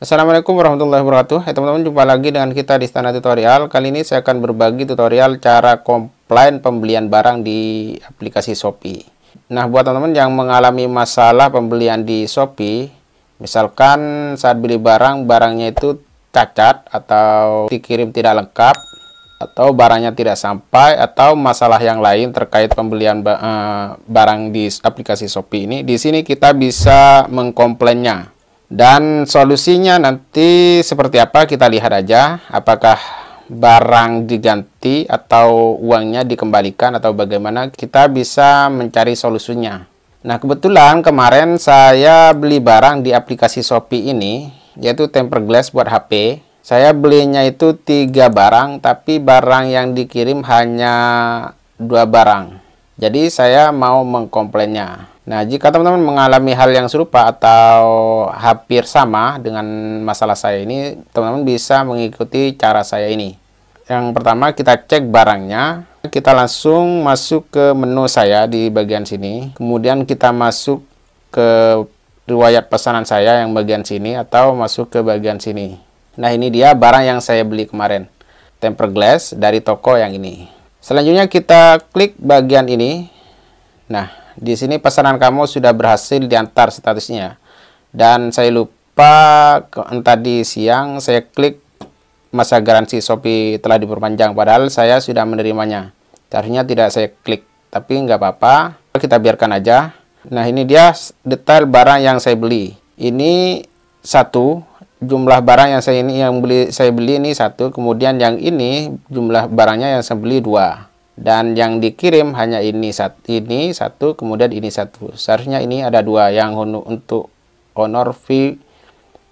Assalamualaikum warahmatullahi wabarakatuh Hai teman-teman jumpa lagi dengan kita di Istana Tutorial Kali ini saya akan berbagi tutorial cara komplain pembelian barang di aplikasi Shopee Nah buat teman-teman yang mengalami masalah pembelian di Shopee Misalkan saat beli barang, barangnya itu cacat atau dikirim tidak lengkap atau barangnya tidak sampai atau masalah yang lain terkait pembelian eh, barang di aplikasi Shopee ini di sini kita bisa mengkomplainnya dan solusinya nanti seperti apa kita lihat aja. Apakah barang diganti atau uangnya dikembalikan atau bagaimana kita bisa mencari solusinya. Nah kebetulan kemarin saya beli barang di aplikasi Shopee ini yaitu temper glass buat HP. Saya belinya itu tiga barang tapi barang yang dikirim hanya dua barang. Jadi saya mau mengkomplainnya. Nah, jika teman-teman mengalami hal yang serupa atau hampir sama dengan masalah saya ini, teman-teman bisa mengikuti cara saya ini. Yang pertama, kita cek barangnya. Kita langsung masuk ke menu saya di bagian sini. Kemudian kita masuk ke riwayat pesanan saya yang bagian sini atau masuk ke bagian sini. Nah, ini dia barang yang saya beli kemarin. Temper glass dari toko yang ini. Selanjutnya kita klik bagian ini. Nah, di sini pesanan kamu sudah berhasil diantar statusnya. Dan saya lupa tadi siang saya klik masa garansi Shopee telah diperpanjang padahal saya sudah menerimanya. Seharusnya tidak saya klik, tapi nggak apa-apa. Kita biarkan aja. Nah, ini dia detail barang yang saya beli. Ini satu jumlah barang yang saya ini yang beli saya beli ini satu kemudian yang ini jumlah barangnya yang saya beli dua dan yang dikirim hanya ini satu ini satu kemudian ini satu seharusnya ini ada dua yang untuk honor v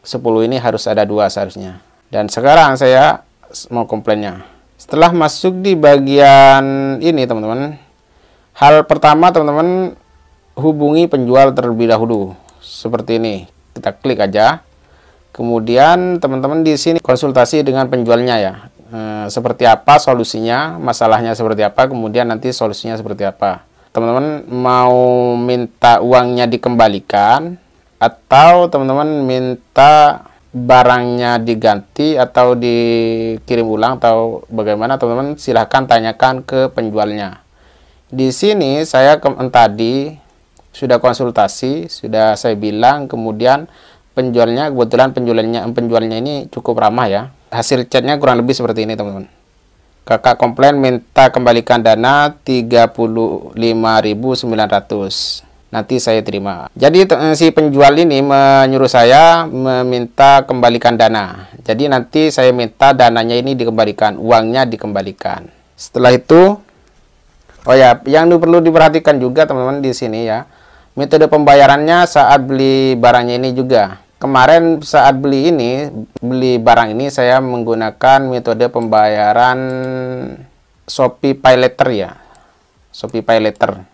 10 ini harus ada dua seharusnya dan sekarang saya mau komplainnya setelah masuk di bagian ini teman-teman hal pertama teman-teman hubungi penjual terlebih dahulu seperti ini kita klik aja kemudian teman-teman di sini konsultasi dengan penjualnya ya Eh, seperti apa solusinya, masalahnya seperti apa, kemudian nanti solusinya seperti apa. Teman-teman mau minta uangnya dikembalikan atau teman-teman minta barangnya diganti atau dikirim ulang atau bagaimana teman-teman silahkan tanyakan ke penjualnya. Di sini saya tadi sudah konsultasi, sudah saya bilang kemudian penjualnya kebetulan penjualnya penjualnya ini cukup ramah ya hasil chatnya kurang lebih seperti ini teman-teman kakak komplain minta kembalikan dana 35.900 nanti saya terima jadi si penjual ini menyuruh saya meminta kembalikan dana jadi nanti saya minta dananya ini dikembalikan uangnya dikembalikan setelah itu oh ya yang perlu diperhatikan juga teman-teman di sini ya metode pembayarannya saat beli barangnya ini juga kemarin saat beli ini beli barang ini saya menggunakan metode pembayaran Shopee Paylater ya Shopee Paylater.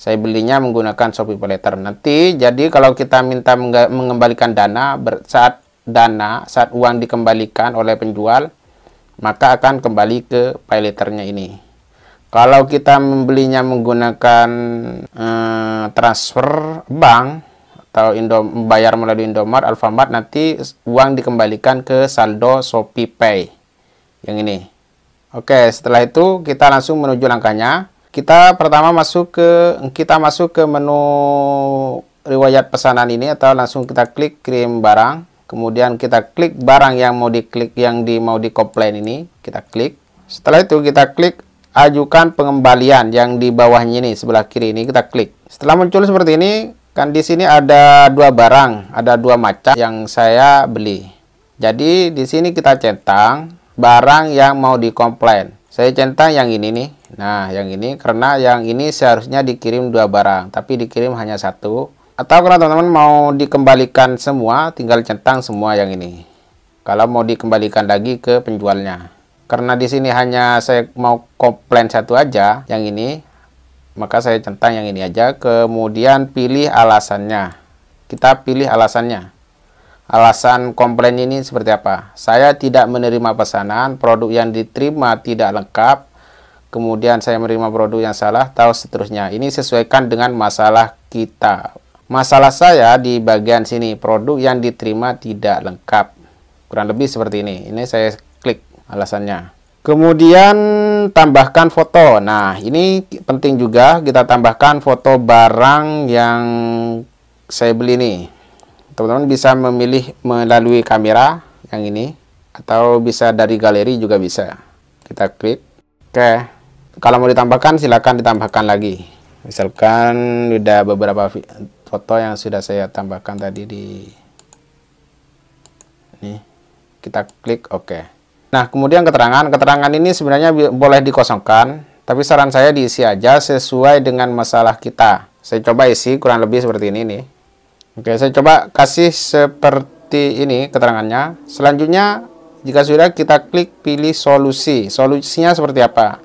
saya belinya menggunakan Shopee Paylater. nanti jadi kalau kita minta mengembalikan dana saat dana saat uang dikembalikan oleh penjual maka akan kembali ke Paylaternya ini kalau kita membelinya menggunakan eh, transfer bank kalau Indo membayar melalui Indomart, Alfamart nanti uang dikembalikan ke saldo Shopee Pay yang ini. Oke, setelah itu kita langsung menuju langkahnya. Kita pertama masuk ke kita masuk ke menu riwayat pesanan ini atau langsung kita klik kirim barang. Kemudian kita klik barang yang mau diklik yang di mau di komplain ini, kita klik. Setelah itu kita klik ajukan pengembalian yang di bawahnya ini sebelah kiri ini kita klik. Setelah muncul seperti ini, Kan di sini ada dua barang, ada dua macam yang saya beli. Jadi di sini kita centang barang yang mau dikomplain. Saya centang yang ini nih. Nah, yang ini karena yang ini seharusnya dikirim dua barang, tapi dikirim hanya satu. Atau kalau teman-teman mau dikembalikan semua, tinggal centang semua yang ini. Kalau mau dikembalikan lagi ke penjualnya. Karena di sini hanya saya mau komplain satu aja, yang ini maka saya centang yang ini aja kemudian pilih alasannya kita pilih alasannya alasan komplain ini seperti apa saya tidak menerima pesanan produk yang diterima tidak lengkap kemudian saya menerima produk yang salah atau seterusnya ini sesuaikan dengan masalah kita masalah saya di bagian sini produk yang diterima tidak lengkap kurang lebih seperti ini ini saya klik alasannya Kemudian tambahkan foto. Nah, ini penting juga kita tambahkan foto barang yang saya beli ini. Teman-teman bisa memilih melalui kamera yang ini atau bisa dari galeri juga bisa. Kita klik. Oke. Kalau mau ditambahkan silakan ditambahkan lagi. Misalkan sudah beberapa foto yang sudah saya tambahkan tadi di ini. Kita klik oke. Okay. Nah, kemudian keterangan. Keterangan ini sebenarnya boleh dikosongkan, tapi saran saya diisi aja sesuai dengan masalah kita. Saya coba isi kurang lebih seperti ini nih. Oke, saya coba kasih seperti ini keterangannya. Selanjutnya, jika sudah kita klik pilih solusi. Solusinya seperti apa?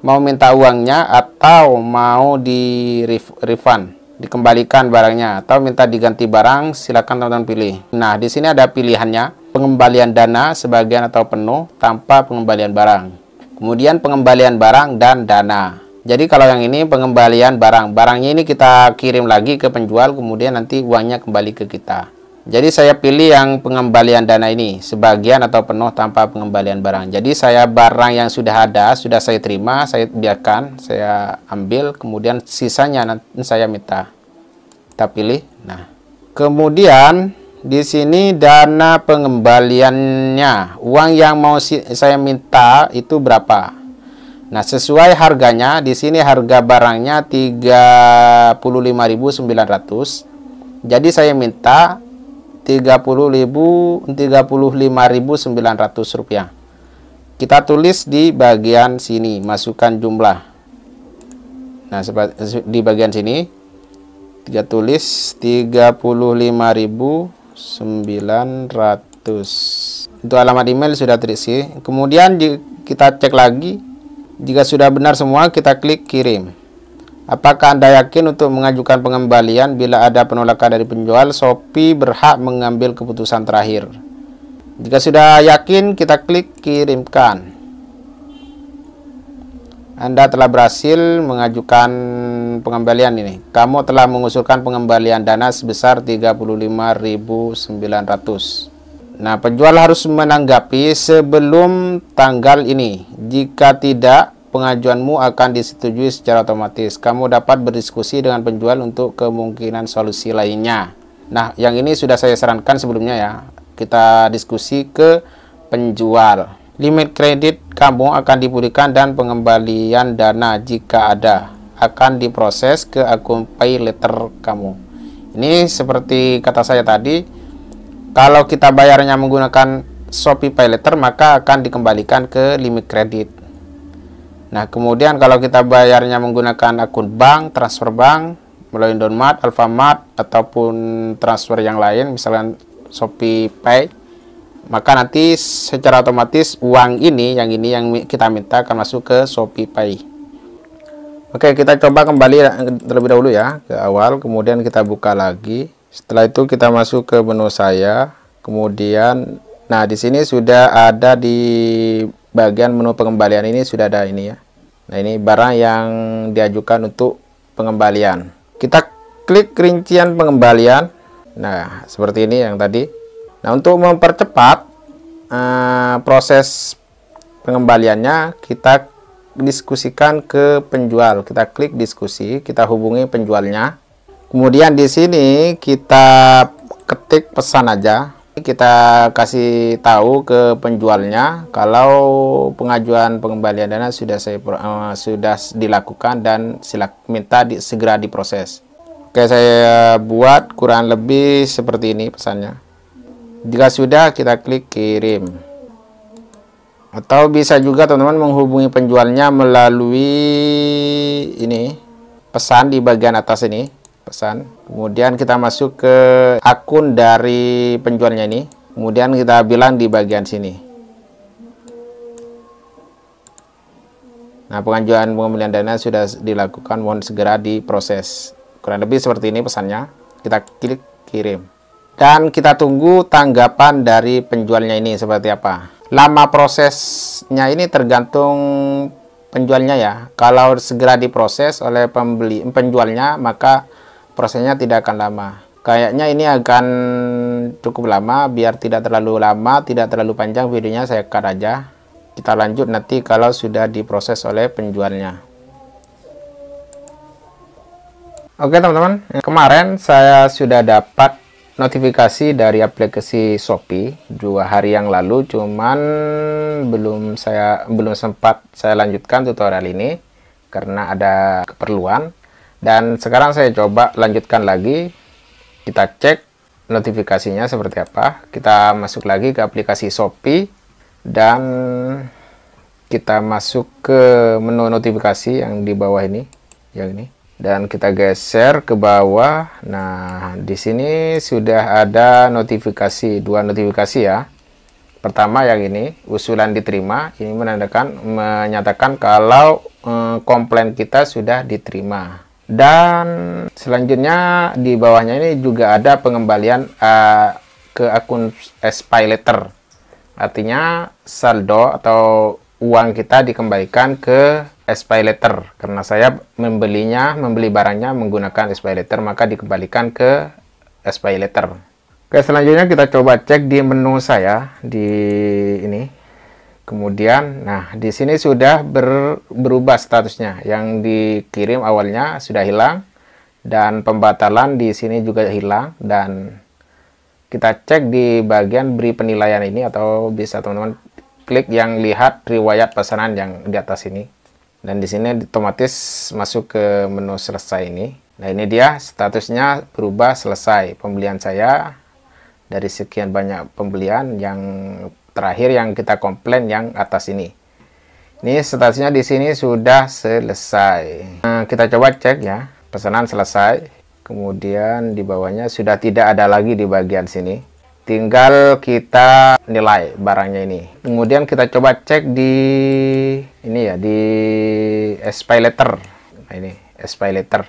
Mau minta uangnya atau mau di refund, dikembalikan barangnya atau minta diganti barang, silakan teman-teman pilih. Nah, di sini ada pilihannya pengembalian dana sebagian atau penuh tanpa pengembalian barang. Kemudian pengembalian barang dan dana. Jadi kalau yang ini pengembalian barang, barangnya ini kita kirim lagi ke penjual kemudian nanti uangnya kembali ke kita. Jadi saya pilih yang pengembalian dana ini, sebagian atau penuh tanpa pengembalian barang. Jadi saya barang yang sudah ada, sudah saya terima, saya biarkan, saya ambil, kemudian sisanya nanti saya minta. Kita pilih. Nah, kemudian di sini dana pengembaliannya uang yang mau si, saya minta itu berapa nah sesuai harganya di sini harga barangnya 35.900 jadi saya minta 30.000 35.900 rupiah kita tulis di bagian sini masukkan jumlah nah di bagian sini kita tulis 35.000 900 itu alamat email sudah terisi kemudian kita cek lagi jika sudah benar semua kita klik kirim apakah anda yakin untuk mengajukan pengembalian bila ada penolakan dari penjual Shopee berhak mengambil keputusan terakhir jika sudah yakin kita klik kirimkan anda telah berhasil mengajukan pengembalian ini. Kamu telah mengusulkan pengembalian dana sebesar 35.900. Nah, penjual harus menanggapi sebelum tanggal ini. Jika tidak, pengajuanmu akan disetujui secara otomatis. Kamu dapat berdiskusi dengan penjual untuk kemungkinan solusi lainnya. Nah, yang ini sudah saya sarankan sebelumnya ya. Kita diskusi ke penjual. Limit kredit kamu akan dipulihkan dan pengembalian dana jika ada akan diproses ke akun pay letter kamu. Ini seperti kata saya tadi, kalau kita bayarnya menggunakan Shopee Pay Letter maka akan dikembalikan ke limit kredit. Nah, kemudian kalau kita bayarnya menggunakan akun bank, transfer bank, melalui Mat, Alfamart ataupun transfer yang lain misalnya Shopee Pay maka nanti secara otomatis uang ini yang ini yang kita minta akan masuk ke Shopee Pay Oke kita coba kembali ya, terlebih dahulu ya ke awal kemudian kita buka lagi setelah itu kita masuk ke menu saya kemudian nah di sini sudah ada di bagian menu pengembalian ini sudah ada ini ya nah ini barang yang diajukan untuk pengembalian kita klik rincian pengembalian nah seperti ini yang tadi Nah, untuk mempercepat uh, proses pengembaliannya, kita diskusikan ke penjual. Kita klik diskusi, kita hubungi penjualnya. Kemudian di sini kita ketik pesan aja. Kita kasih tahu ke penjualnya kalau pengajuan pengembalian dana sudah saya uh, sudah dilakukan dan silak minta di, segera diproses. Oke, saya buat kurang lebih seperti ini pesannya. Jika sudah, kita klik kirim. Atau bisa juga teman-teman menghubungi penjualnya melalui ini pesan di bagian atas ini, pesan. Kemudian kita masuk ke akun dari penjualnya ini. Kemudian kita bilang di bagian sini. Nah, pengajuan pengembalian dana sudah dilakukan, mohon segera diproses. Kurang lebih seperti ini pesannya. Kita klik kirim dan kita tunggu tanggapan dari penjualnya ini seperti apa lama prosesnya ini tergantung penjualnya ya kalau segera diproses oleh pembeli penjualnya maka prosesnya tidak akan lama kayaknya ini akan cukup lama biar tidak terlalu lama tidak terlalu panjang videonya saya cut aja kita lanjut nanti kalau sudah diproses oleh penjualnya Oke teman-teman, kemarin saya sudah dapat notifikasi dari aplikasi Shopee dua hari yang lalu cuman belum saya belum sempat saya lanjutkan tutorial ini karena ada keperluan dan sekarang saya coba lanjutkan lagi kita cek notifikasinya seperti apa kita masuk lagi ke aplikasi Shopee dan kita masuk ke menu notifikasi yang di bawah ini yang ini dan kita geser ke bawah. Nah, di sini sudah ada notifikasi, dua notifikasi ya. Pertama yang ini, usulan diterima, ini menandakan menyatakan kalau mm, komplain kita sudah diterima. Dan selanjutnya di bawahnya ini juga ada pengembalian uh, ke akun SPY letter. Artinya saldo atau uang kita dikembalikan ke SPI letter karena saya membelinya membeli barangnya menggunakan SPI letter maka dikembalikan ke SPI letter oke selanjutnya kita coba cek di menu saya di ini kemudian nah di sini sudah ber, berubah statusnya yang dikirim awalnya sudah hilang dan pembatalan di sini juga hilang dan kita cek di bagian beri penilaian ini atau bisa teman-teman klik yang lihat riwayat pesanan yang di atas ini dan di sini otomatis masuk ke menu selesai ini nah ini dia statusnya berubah selesai pembelian saya dari sekian banyak pembelian yang terakhir yang kita komplain yang atas ini ini statusnya di sini sudah selesai nah, kita coba cek ya pesanan selesai kemudian di bawahnya sudah tidak ada lagi di bagian sini tinggal kita nilai barangnya ini kemudian kita coba cek di ini ya di spy letter nah ini spy letter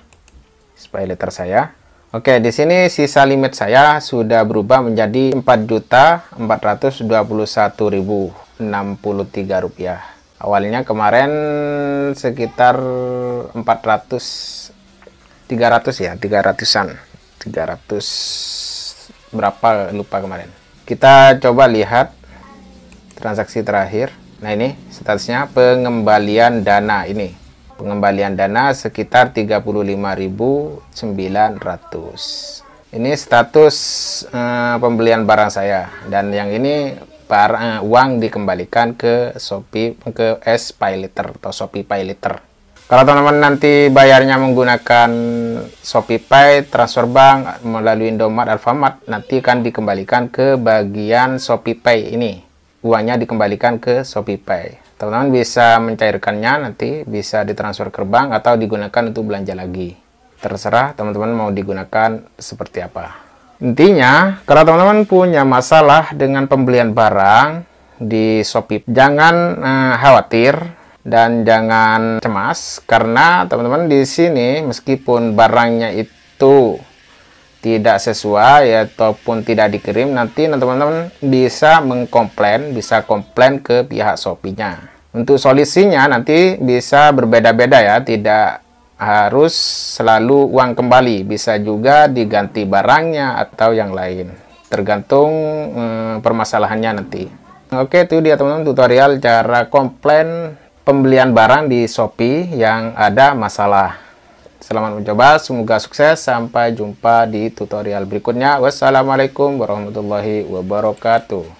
spy letter saya Oke, di sini sisa limit saya sudah berubah menjadi 4.421.063 rupiah. Awalnya kemarin sekitar 400 300 ya, 300-an. 300 berapa lupa kemarin kita coba lihat transaksi terakhir nah ini statusnya pengembalian dana ini pengembalian dana sekitar 35.900 ini status eh, pembelian barang saya dan yang ini barang eh, uang dikembalikan ke Shopee ke S Paylater atau Shopee Paylater kalau teman-teman nanti bayarnya menggunakan Shopee Pay, transfer bank melalui Indomaret, Alfamart, nanti akan dikembalikan ke bagian Shopee Pay ini. Uangnya dikembalikan ke Shopee Pay. Teman-teman bisa mencairkannya nanti bisa ditransfer ke bank atau digunakan untuk belanja lagi. Terserah teman-teman mau digunakan seperti apa. Intinya, kalau teman-teman punya masalah dengan pembelian barang di Shopee, jangan eh, khawatir dan jangan cemas karena teman-teman di sini meskipun barangnya itu tidak sesuai ataupun tidak dikirim nanti teman-teman bisa mengkomplain bisa komplain ke pihak Shopee-nya untuk solusinya nanti bisa berbeda-beda ya tidak harus selalu uang kembali bisa juga diganti barangnya atau yang lain tergantung hmm, permasalahannya nanti oke itu dia teman-teman tutorial cara komplain pembelian barang di Shopee yang ada masalah. Selamat mencoba, semoga sukses. Sampai jumpa di tutorial berikutnya. Wassalamualaikum warahmatullahi wabarakatuh.